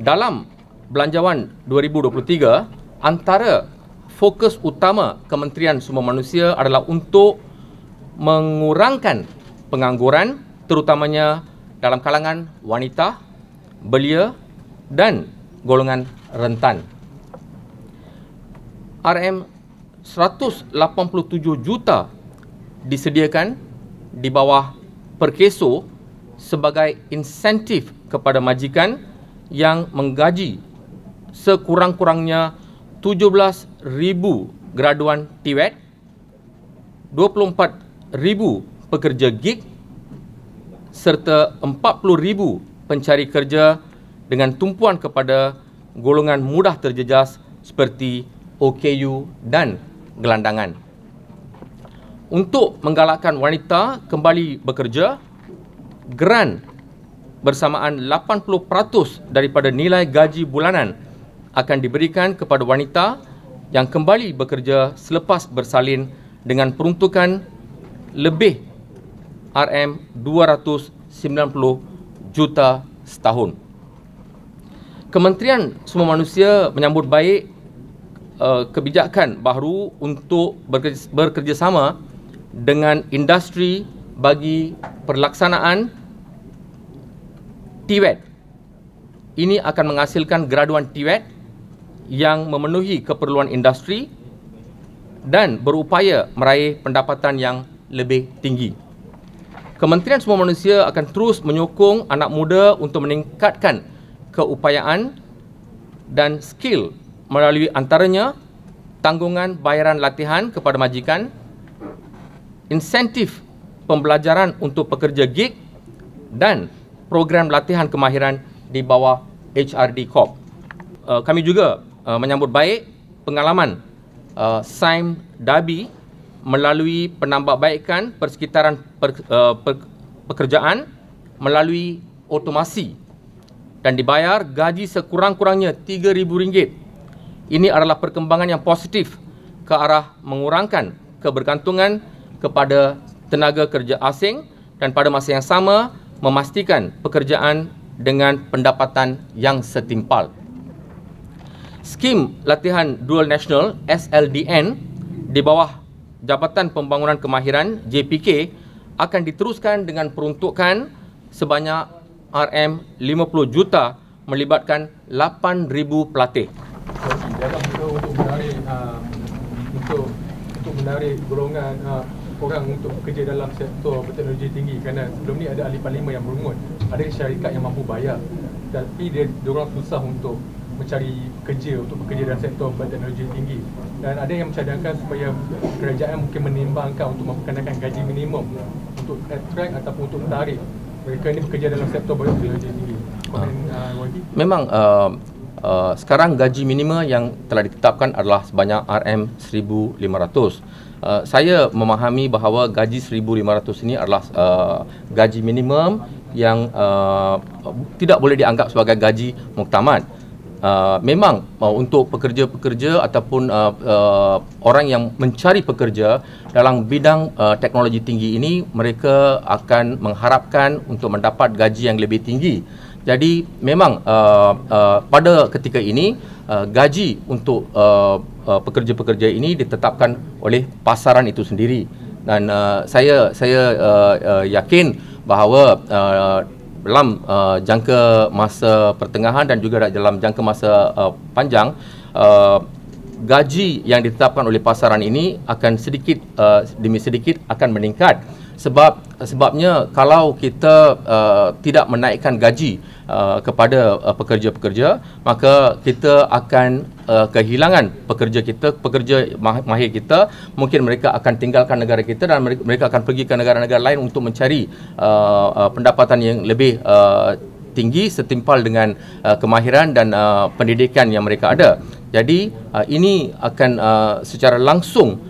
dalam belanjawan 2023 antara fokus utama Kementerian Sumber Manusia adalah untuk mengurangkan pengangguran terutamanya dalam kalangan wanita, belia dan golongan rentan. RM 187 juta disediakan di bawah Perkeso sebagai insentif kepada majikan yang menggaji sekurang-kurangnya 17,000 graduan TVET, 24,000 e pekerja gig serta 40,000 pencari kerja dengan tumpuan kepada golongan mudah terjejas seperti OKU dan gelandangan. Untuk menggalakkan wanita kembali bekerja, grant bersamaan 80% daripada nilai gaji bulanan akan diberikan kepada wanita yang kembali bekerja selepas bersalin dengan peruntukan lebih RM290 juta setahun. Kementerian Sumber Manusia menyambut baik uh, kebijakan baru untuk bekerjasama dengan industri bagi perlaksanaan TVET. Ini akan menghasilkan graduan TVET yang memenuhi keperluan industri dan berupaya meraih pendapatan yang lebih tinggi. Kementerian Sumber Manusia akan terus menyokong anak muda untuk meningkatkan keupayaan dan skill melalui antaranya tanggungan bayaran latihan kepada majikan, insentif pembelajaran untuk pekerja gig dan program latihan kemahiran di bawah HRD Corp. Eh, kami juga eh, menyambut baik pengalaman eh, Saim Dabi melalui penambahbaikan persekitaran pekerjaan melalui otomasi dan dibayar gaji sekurang-kurangnya rm ringgit. Ini adalah perkembangan yang positif ke arah mengurangkan kebergantungan kepada tenaga kerja asing dan pada masa yang sama memastikan pekerjaan dengan pendapatan yang setimpal. Skim Latihan Dual National SLDN di bawah Jabatan Pembangunan Kemahiran JPK akan diteruskan dengan peruntukan sebanyak RM50 juta melibatkan 8,000 pelatih. Jadi, untuk menarik, um, untuk, menarik golongan uh, korang untuk bekerja dalam sektor teknologi tinggi kerana sebelum ni ada ahli parlimen yang berungut ada syarikat yang mampu bayar tapi dia orang susah untuk mencari kerja untuk bekerja dalam sektor teknologi tinggi dan ada yang mencadangkan supaya kerajaan mungkin menimbangkan untuk memperkenalkan gaji minimum untuk attract ataupun untuk tarik mereka ini bekerja dalam sektor teknologi tinggi Uh, memang uh, uh, sekarang gaji minimum yang telah ditetapkan adalah sebanyak RM1,500 Uh, saya memahami bahawa gaji 1500 ini adalah uh, gaji minimum yang uh, tidak boleh dianggap sebagai gaji muktamad. Uh, memang uh, untuk pekerja-pekerja ataupun uh, uh, orang yang mencari pekerja dalam bidang uh, teknologi tinggi ini mereka akan mengharapkan untuk mendapat gaji yang lebih tinggi. Jadi memang uh, uh, pada ketika ini uh, gaji untuk uh, uh, pekerja-pekerja ini ditetapkan oleh pasaran itu sendiri dan uh, saya saya uh, uh, yakin bahawa uh, dalam uh, jangka masa pertengahan dan juga dalam jangka masa uh, panjang uh, gaji yang ditetapkan oleh pasaran ini akan sedikit uh, demi sedikit akan meningkat sebab sebabnya kalau kita uh, tidak menaikkan gaji uh, kepada uh, pekerja-pekerja maka kita akan uh, kehilangan pekerja kita pekerja mahir kita mungkin mereka akan tinggalkan negara kita dan mereka akan pergi ke negara-negara lain untuk mencari uh, uh, pendapatan yang lebih uh, tinggi setimpal dengan uh, kemahiran dan uh, pendidikan yang mereka ada. Jadi uh, ini akan uh, secara langsung uh,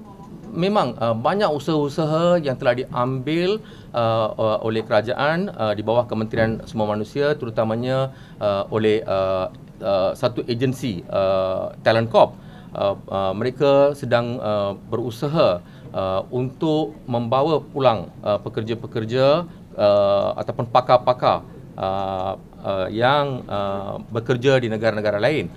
memang uh, banyak usaha-usaha yang telah diambil uh, uh, oleh kerajaan uh, di bawah Kementerian Semua Manusia terutamanya uh, oleh uh, uh, satu agensi uh, Talent Corp. Uh, uh, mereka sedang uh, berusaha uh, untuk membawa pulang uh, pekerja-pekerja uh, ataupun pakar-pakar uh, uh, yang uh, bekerja di negara-negara lain.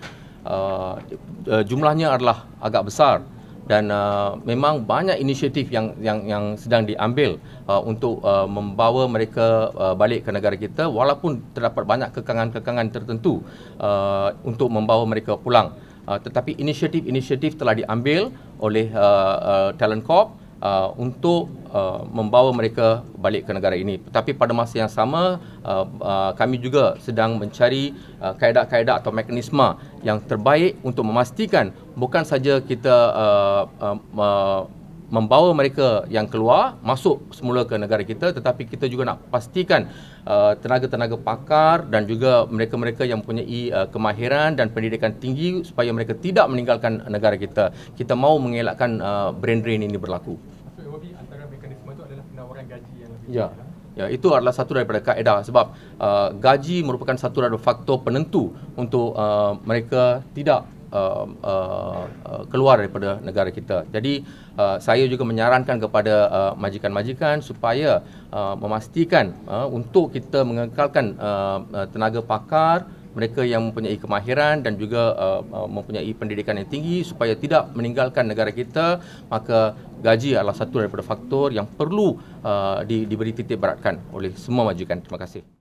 Uh, uh, jumlahnya adalah agak besar dan uh, memang banyak inisiatif yang yang yang sedang diambil uh, untuk uh, membawa mereka uh, balik ke negara kita walaupun terdapat banyak kekangan-kekangan tertentu uh, untuk membawa mereka pulang uh, tetapi inisiatif-inisiatif telah diambil oleh uh, uh, Talent Corp uh, uh, untuk uh, membawa mereka balik ke negara ini. Tetapi pada masa yang sama uh, uh, kami juga sedang mencari uh, kaedah-kaedah atau mekanisme yang terbaik untuk memastikan bukan saja kita uh, uh, uh, membawa mereka yang keluar masuk semula ke negara kita tetapi kita juga nak pastikan uh, tenaga-tenaga pakar dan juga mereka-mereka yang punya uh, kemahiran dan pendidikan tinggi supaya mereka tidak meninggalkan negara kita. Kita mahu mengelakkan uh, brain drain ini berlaku. Ya. Ya, itu adalah satu daripada kaedah sebab uh, gaji merupakan satu daripada faktor penentu untuk uh, mereka tidak um, uh, uh, keluar daripada negara kita. Jadi uh, saya juga menyarankan kepada uh, majikan-majikan supaya uh, memastikan uh, untuk kita mengekalkan uh, uh tenaga pakar mereka yang mempunyai kemahiran dan juga uh, uh, mempunyai pendidikan yang tinggi supaya tidak meninggalkan negara kita maka gaji adalah satu daripada faktor yang perlu uh, di, diberi titik beratkan oleh semua majikan terima kasih